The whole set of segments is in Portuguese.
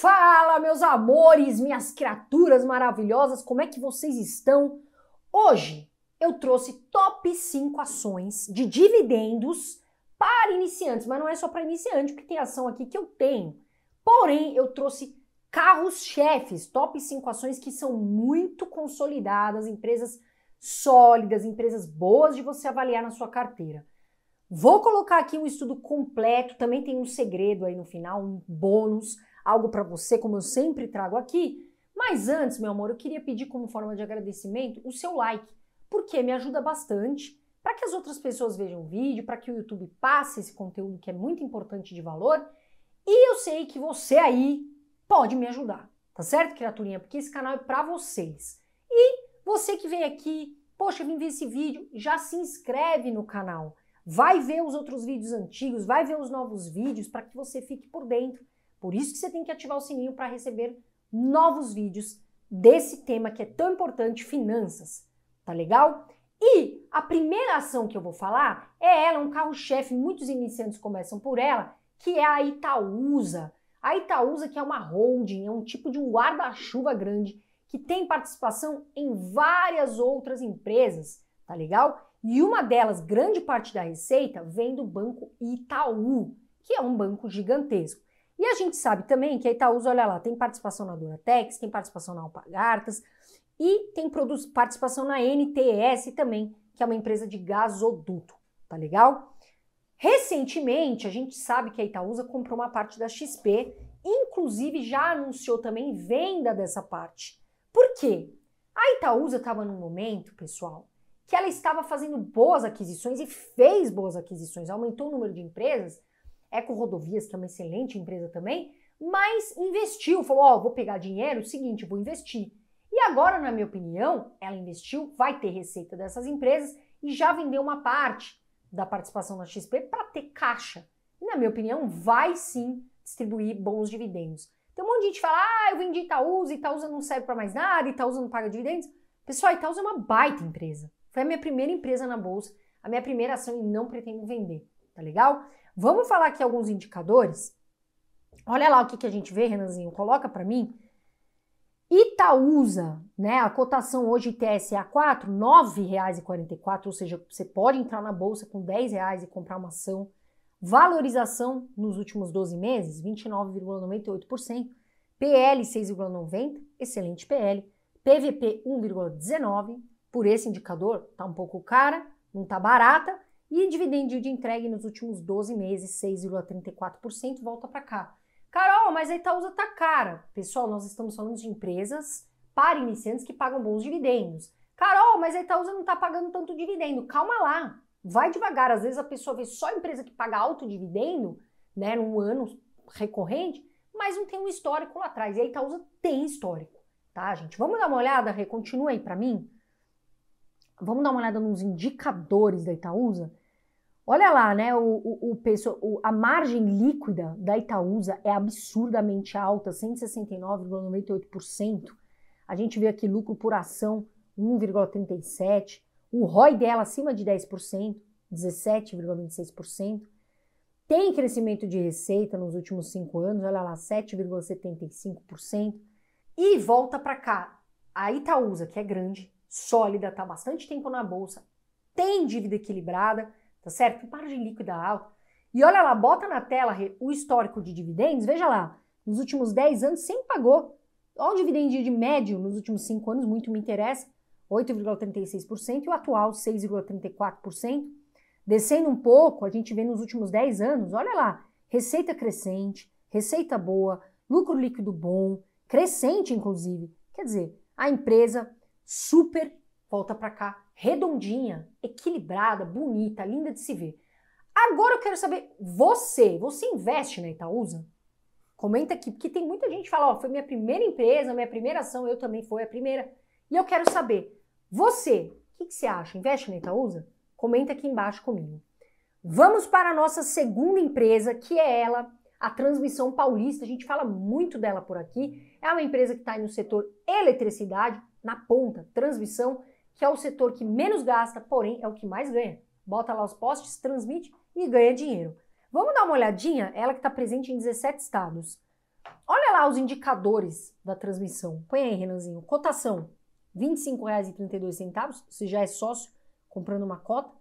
Fala, meus amores, minhas criaturas maravilhosas, como é que vocês estão? Hoje eu trouxe top 5 ações de dividendos para iniciantes, mas não é só para iniciante, porque tem ação aqui que eu tenho. Porém, eu trouxe carros-chefes, top 5 ações que são muito consolidadas, empresas sólidas, empresas boas de você avaliar na sua carteira. Vou colocar aqui um estudo completo, também tem um segredo aí no final, um bônus algo para você, como eu sempre trago aqui. Mas antes, meu amor, eu queria pedir como forma de agradecimento o seu like, porque me ajuda bastante para que as outras pessoas vejam o vídeo, para que o YouTube passe esse conteúdo que é muito importante de valor. E eu sei que você aí pode me ajudar, tá certo, criaturinha? Porque esse canal é para vocês. E você que vem aqui, poxa, vim ver esse vídeo, já se inscreve no canal. Vai ver os outros vídeos antigos, vai ver os novos vídeos para que você fique por dentro por isso que você tem que ativar o sininho para receber novos vídeos desse tema que é tão importante, finanças. Tá legal? E a primeira ação que eu vou falar é ela, um carro-chefe, muitos iniciantes começam por ela, que é a Itaúsa. A Itaúsa que é uma holding, é um tipo de um guarda-chuva grande que tem participação em várias outras empresas, tá legal? E uma delas, grande parte da receita, vem do Banco Itaú, que é um banco gigantesco. E a gente sabe também que a Itaúsa, olha lá, tem participação na Duratex, tem participação na Alpagartas e tem participação na NTS também, que é uma empresa de gasoduto, tá legal? Recentemente, a gente sabe que a Itaúsa comprou uma parte da XP, inclusive já anunciou também venda dessa parte. Por quê? A Itaúsa estava num momento, pessoal, que ela estava fazendo boas aquisições e fez boas aquisições, aumentou o número de empresas Eco Rodovias, que é uma excelente empresa também, mas investiu, falou: Ó, oh, vou pegar dinheiro, seguinte, vou investir. E agora, na minha opinião, ela investiu, vai ter receita dessas empresas e já vendeu uma parte da participação na XP para ter caixa. E, na minha opinião, vai sim distribuir bons dividendos. Tem um monte de gente que fala: ah, eu vendi Itaúsa, Itaúsa não serve para mais nada, Itaúsa não paga dividendos. Pessoal, Itaúsa é uma baita empresa. Foi a minha primeira empresa na bolsa, a minha primeira ação e não pretendo vender, tá legal? Vamos falar aqui alguns indicadores? Olha lá o que, que a gente vê, Renanzinho, coloca para mim. Itaúsa, né, a cotação hoje TSA 4, R$ 9,44, ou seja, você pode entrar na bolsa com R$ reais e comprar uma ação. Valorização nos últimos 12 meses, 29,98%. PL 6,90, excelente PL. PVP 1,19, por esse indicador tá um pouco cara, não tá barata, e dividendo de entregue nos últimos 12 meses, 6,34%, volta para cá. Carol, mas a Itaúsa tá cara. Pessoal, nós estamos falando de empresas para iniciantes que pagam bons dividendos. Carol, mas a Itaúsa não está pagando tanto dividendo. Calma lá, vai devagar. Às vezes a pessoa vê só a empresa que paga alto dividendo, né, num ano recorrente, mas não tem um histórico lá atrás. E a Itaúsa tem histórico, tá, gente? Vamos dar uma olhada, Rê, continua aí para mim. Vamos dar uma olhada nos indicadores da Itaúsa. Olha lá, né? O, o, o o, a margem líquida da Itaúsa é absurdamente alta, 169,98%. A gente vê aqui lucro por ação 1,37%. O ROI dela acima de 10%, 17,26%. Tem crescimento de receita nos últimos cinco anos, olha lá, 7,75%. E volta para cá. A Itaúsa, que é grande, sólida, está bastante tempo na bolsa, tem dívida equilibrada tá certo? Margem líquida alta. E olha lá, bota na tela o histórico de dividendos, veja lá, nos últimos 10 anos sempre pagou. Olha o dividendo de médio nos últimos 5 anos, muito me interessa, 8,36% e o atual 6,34%. Descendo um pouco, a gente vê nos últimos 10 anos, olha lá, receita crescente, receita boa, lucro líquido bom, crescente inclusive. Quer dizer, a empresa super volta para cá, redondinha, equilibrada, bonita, linda de se ver. Agora eu quero saber, você, você investe na Itaúsa? Comenta aqui, porque tem muita gente que fala, ó, oh, foi minha primeira empresa, minha primeira ação, eu também foi a primeira. E eu quero saber, você, o que, que você acha? Investe na Itaúsa? Comenta aqui embaixo comigo. Vamos para a nossa segunda empresa, que é ela, a Transmissão Paulista. A gente fala muito dela por aqui. É uma empresa que está no setor eletricidade, na ponta, transmissão que é o setor que menos gasta, porém é o que mais ganha. Bota lá os postes, transmite e ganha dinheiro. Vamos dar uma olhadinha? Ela que está presente em 17 estados. Olha lá os indicadores da transmissão. Põe aí, Renanzinho. Cotação: R$ 25,32. Você já é sócio, comprando uma cota.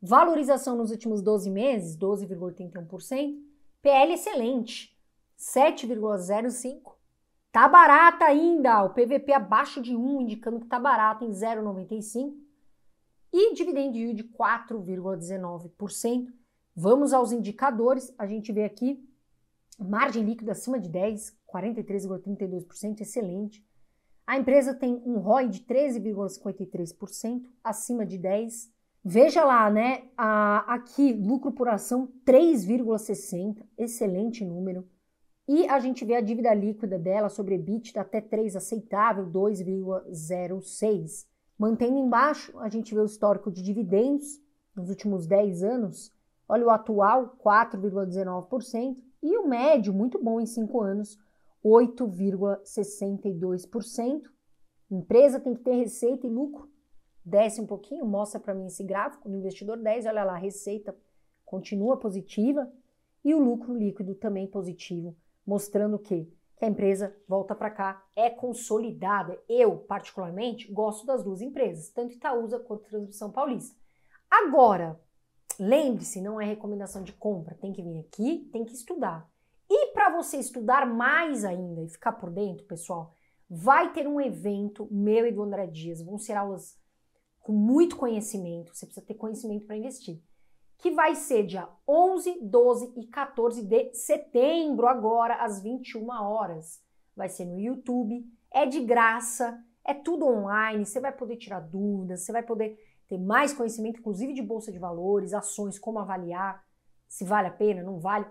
Valorização nos últimos 12 meses: 12,81%. PL excelente: 7,05%. Tá barata ainda, o PVP abaixo de 1, indicando que tá barata em 0,95. E dividend yield de 4,19%. Vamos aos indicadores, a gente vê aqui margem líquida acima de 10, 43,32%, excelente. A empresa tem um ROI de 13,53%, acima de 10. Veja lá, né? aqui, lucro por ação 3,60, excelente número. E a gente vê a dívida líquida dela sobre EBITDA até 3 aceitável, 2,06. Mantendo embaixo, a gente vê o histórico de dividendos nos últimos 10 anos. Olha o atual, 4,19%, e o médio, muito bom em 5 anos, 8,62%. Empresa tem que ter receita e lucro. Desce um pouquinho, mostra para mim esse gráfico do investidor 10, olha lá, receita continua positiva e o lucro líquido também positivo, mostrando que, que a empresa volta para cá, é consolidada. Eu, particularmente, gosto das duas empresas, tanto Itaúsa quanto Transmissão Paulista. Agora, lembre-se, não é recomendação de compra, tem que vir aqui, tem que estudar. E para você estudar mais ainda e ficar por dentro, pessoal, vai ter um evento meu e do André Dias. Vão ser aulas com muito conhecimento, você precisa ter conhecimento para investir que vai ser dia 11, 12 e 14 de setembro, agora às 21 horas. Vai ser no YouTube, é de graça, é tudo online, você vai poder tirar dúvidas, você vai poder ter mais conhecimento, inclusive de bolsa de valores, ações, como avaliar, se vale a pena, não vale.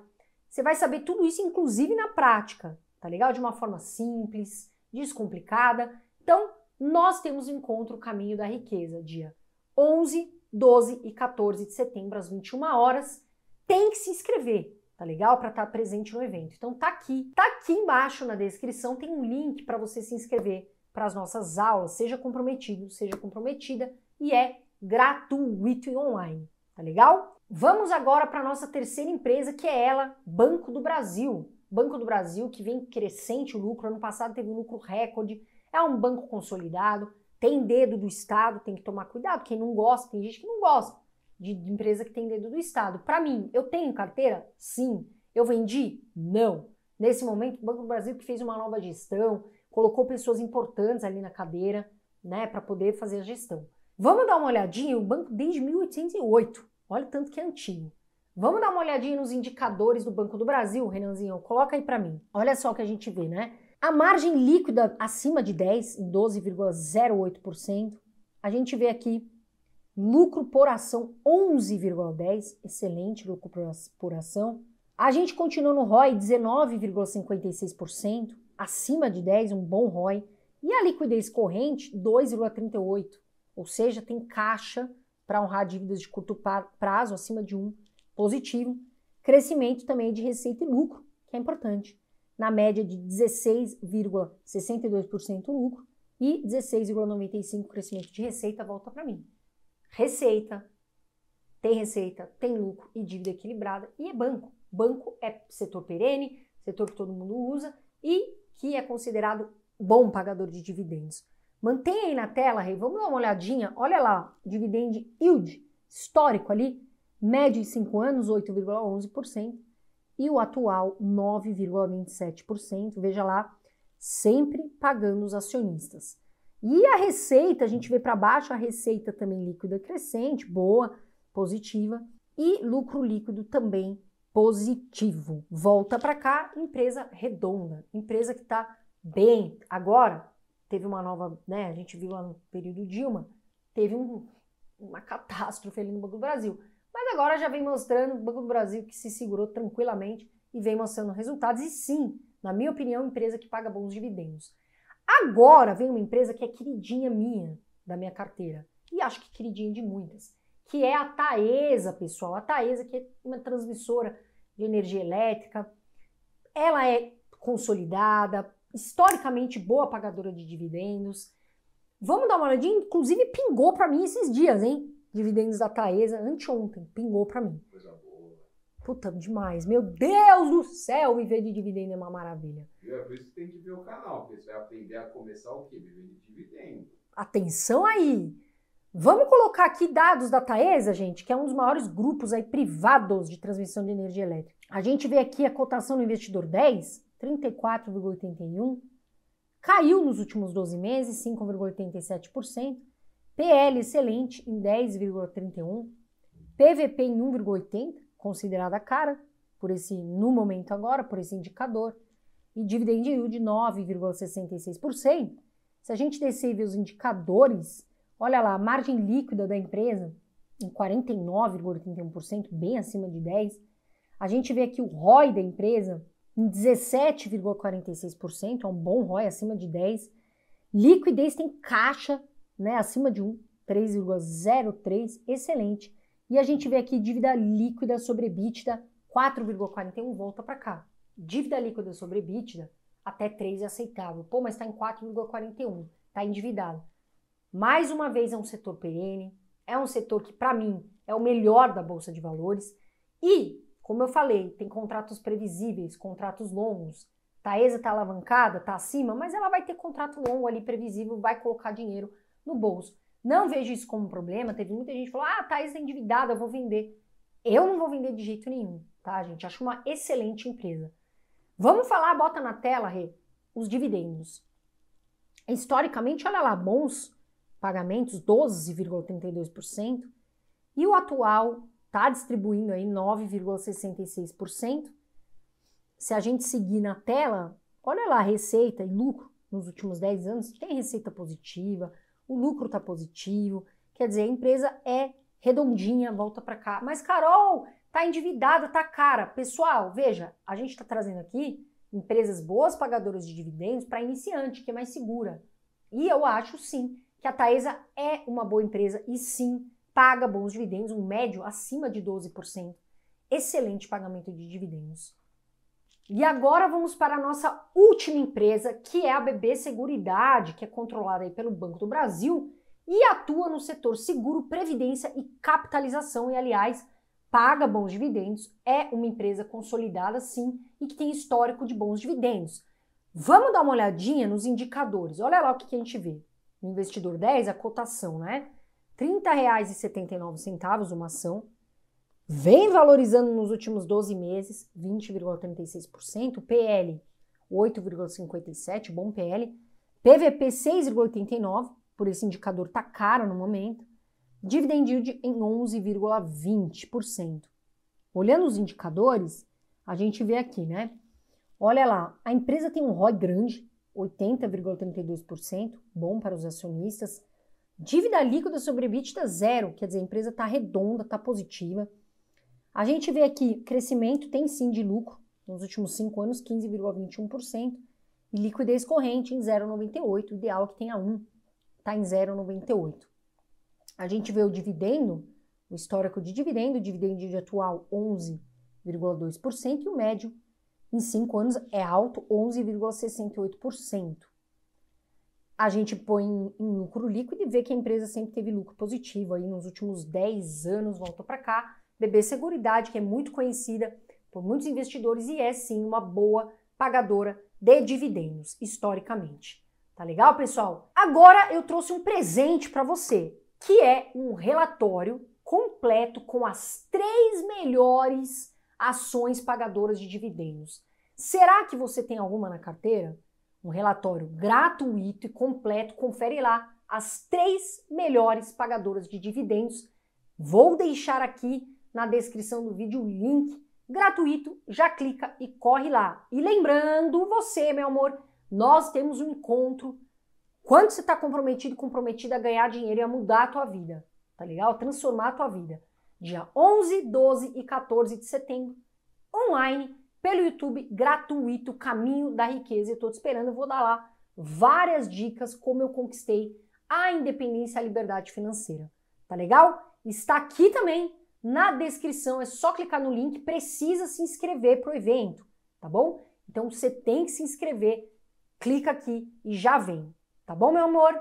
Você vai saber tudo isso, inclusive na prática, tá legal? De uma forma simples, descomplicada. Então, nós temos o encontro Caminho da Riqueza, dia 11, 12 e 14 de setembro, às 21 horas. Tem que se inscrever, tá legal? Para estar tá presente no evento. Então tá aqui, tá aqui embaixo na descrição tem um link para você se inscrever para as nossas aulas. Seja comprometido, seja comprometida e é gratuito e online, tá legal? Vamos agora para nossa terceira empresa, que é ela, Banco do Brasil. Banco do Brasil que vem crescente o lucro, ano passado teve um lucro recorde, é um banco consolidado, tem dedo do Estado, tem que tomar cuidado. Quem não gosta, tem gente que não gosta de empresa que tem dedo do Estado. Para mim, eu tenho carteira? Sim. Eu vendi? Não. Nesse momento, o Banco do Brasil que fez uma nova gestão, colocou pessoas importantes ali na cadeira, né, para poder fazer a gestão. Vamos dar uma olhadinha, o banco desde 1808. Olha o tanto que é antigo. Vamos dar uma olhadinha nos indicadores do Banco do Brasil, Renanzinho, coloca aí para mim. Olha só o que a gente vê, né? A margem líquida acima de 10, em 12,08%. A gente vê aqui lucro por ação 11,10, excelente lucro por ação. A gente continua no ROI 19,56%, acima de 10, um bom ROI. E a liquidez corrente 2,38, ou seja, tem caixa para honrar dívidas de curto prazo acima de 1, positivo. Crescimento também de receita e lucro, que é importante na média de 16,62% lucro e 16,95% crescimento de receita, volta para mim. Receita, tem receita, tem lucro e dívida equilibrada e é banco. Banco é setor perene, setor que todo mundo usa e que é considerado bom pagador de dividendos. Mantenha aí na tela, Rei, vamos dar uma olhadinha. Olha lá, dividend yield histórico ali, médio em 5 anos, 8,11% e o atual 9,27%. Veja lá, sempre pagando os acionistas. E a receita, a gente vê para baixo a receita também líquida crescente, boa, positiva, e lucro líquido também positivo. Volta para cá, empresa redonda, empresa que está bem. Agora, teve uma nova, né? A gente viu lá no período Dilma, teve um, uma catástrofe ali no Banco do Brasil. Mas agora já vem mostrando o Banco do Brasil que se segurou tranquilamente e vem mostrando resultados. E sim, na minha opinião, empresa que paga bons dividendos. Agora vem uma empresa que é queridinha minha, da minha carteira, e acho que queridinha de muitas, que é a Taesa, pessoal. A Taesa, que é uma transmissora de energia elétrica, ela é consolidada, historicamente boa pagadora de dividendos. Vamos dar uma olhadinha, inclusive pingou para mim esses dias, hein? dividendos da Taesa anteontem, pingou para mim. Coisa Puta, demais. Meu Deus do céu, viver de dividendo é uma maravilha. E é por isso que tem que ver o canal, porque você vai aprender a começar o quê? Viver de dividendo. Atenção aí! Vamos colocar aqui dados da Taesa, gente, que é um dos maiores grupos aí privados de transmissão de energia elétrica. A gente vê aqui a cotação do investidor 10, 34,81, caiu nos últimos 12 meses, 5,87%. PL excelente em 10,31, PVP em 1,80, considerada cara por esse no momento agora, por esse indicador, e dividend yield de 9,66%. Se a gente descer e ver os indicadores, olha lá, a margem líquida da empresa em 49,81%, bem acima de 10. A gente vê aqui o ROI da empresa em 17,46%, é um bom ROI acima de 10. Liquidez tem caixa né, acima de 1, 3,03, excelente. E a gente vê aqui dívida líquida sobre EBITDA 4,41, volta para cá. Dívida líquida sobre EBITDA até 3 é aceitável. Pô, mas está em 4,41, está endividado. Mais uma vez é um setor perene, é um setor que para mim é o melhor da bolsa de valores e, como eu falei, tem contratos previsíveis, contratos longos. Taesa está alavancada, está acima, mas ela vai ter contrato longo ali previsível, vai colocar dinheiro no bolso. Não vejo isso como um problema. Teve muita gente que falou: ah, Thaís tá é endividada, eu vou vender. Eu não vou vender de jeito nenhum, tá, gente? Acho uma excelente empresa. Vamos falar, bota na tela, Rê, os dividendos. Historicamente, olha lá, bons pagamentos, 12,32%, e o atual está distribuindo aí 9,66%. Se a gente seguir na tela, olha lá a receita e lucro nos últimos 10 anos, tem receita positiva, o lucro está positivo, quer dizer, a empresa é redondinha, volta para cá. Mas Carol, tá endividada, tá cara. Pessoal, veja, a gente está trazendo aqui empresas boas pagadoras de dividendos para iniciante, que é mais segura. E eu acho sim que a Taesa é uma boa empresa e sim paga bons dividendos, um médio acima de 12%. Excelente pagamento de dividendos. E agora vamos para a nossa última empresa, que é a BB Seguridade, que é controlada aí pelo Banco do Brasil e atua no setor seguro, previdência e capitalização. E, aliás, paga bons dividendos, é uma empresa consolidada, sim, e que tem histórico de bons dividendos. Vamos dar uma olhadinha nos indicadores. Olha lá o que, que a gente vê. No investidor 10, a cotação, né? R$ 30,79 uma ação vem valorizando nos últimos 12 meses, 20,36%, PL 8,57, bom PL, PVP 6,89, por esse indicador tá caro no momento, dividend yield em 11,20%. Olhando os indicadores, a gente vê aqui, né? Olha lá, a empresa tem um ROI grande, 80,32%, bom para os acionistas. Dívida líquida sobre EBITDA zero, quer dizer, a empresa está redonda, está positiva. A gente vê aqui crescimento, tem sim de lucro, nos últimos cinco anos, 15,21%, e liquidez corrente em 0,98%, o ideal é que tenha 1, está em 0,98%. A gente vê o dividendo, o histórico de dividendo, o dividendo de atual 11,2% e o médio em 5 anos é alto, 11,68%. A gente põe em, em lucro líquido e vê que a empresa sempre teve lucro positivo aí nos últimos 10 anos, voltou para cá, BB Seguridade, que é muito conhecida por muitos investidores e é sim uma boa pagadora de dividendos historicamente. Tá legal, pessoal? Agora eu trouxe um presente para você, que é um relatório completo com as três melhores ações pagadoras de dividendos. Será que você tem alguma na carteira? Um relatório gratuito e completo, confere lá as três melhores pagadoras de dividendos. Vou deixar aqui na descrição do vídeo o link gratuito, já clica e corre lá. E lembrando você, meu amor, nós temos um encontro. Quando você está comprometido, comprometida a ganhar dinheiro e a mudar a tua vida, tá legal? transformar a tua vida. Dia 11, 12 e 14 de setembro, online, pelo YouTube, gratuito, Caminho da Riqueza. Eu estou te esperando, eu vou dar lá várias dicas como eu conquistei a independência e a liberdade financeira. Tá legal? Está aqui também na descrição, é só clicar no link, precisa se inscrever para o evento, tá bom? Então você tem que se inscrever, clica aqui e já vem, tá bom, meu amor?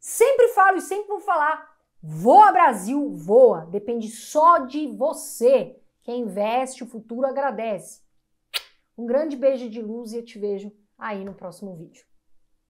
Sempre falo e sempre vou falar, voa Brasil, voa, depende só de você. Quem investe, o futuro agradece. Um grande beijo de luz e eu te vejo aí no próximo vídeo.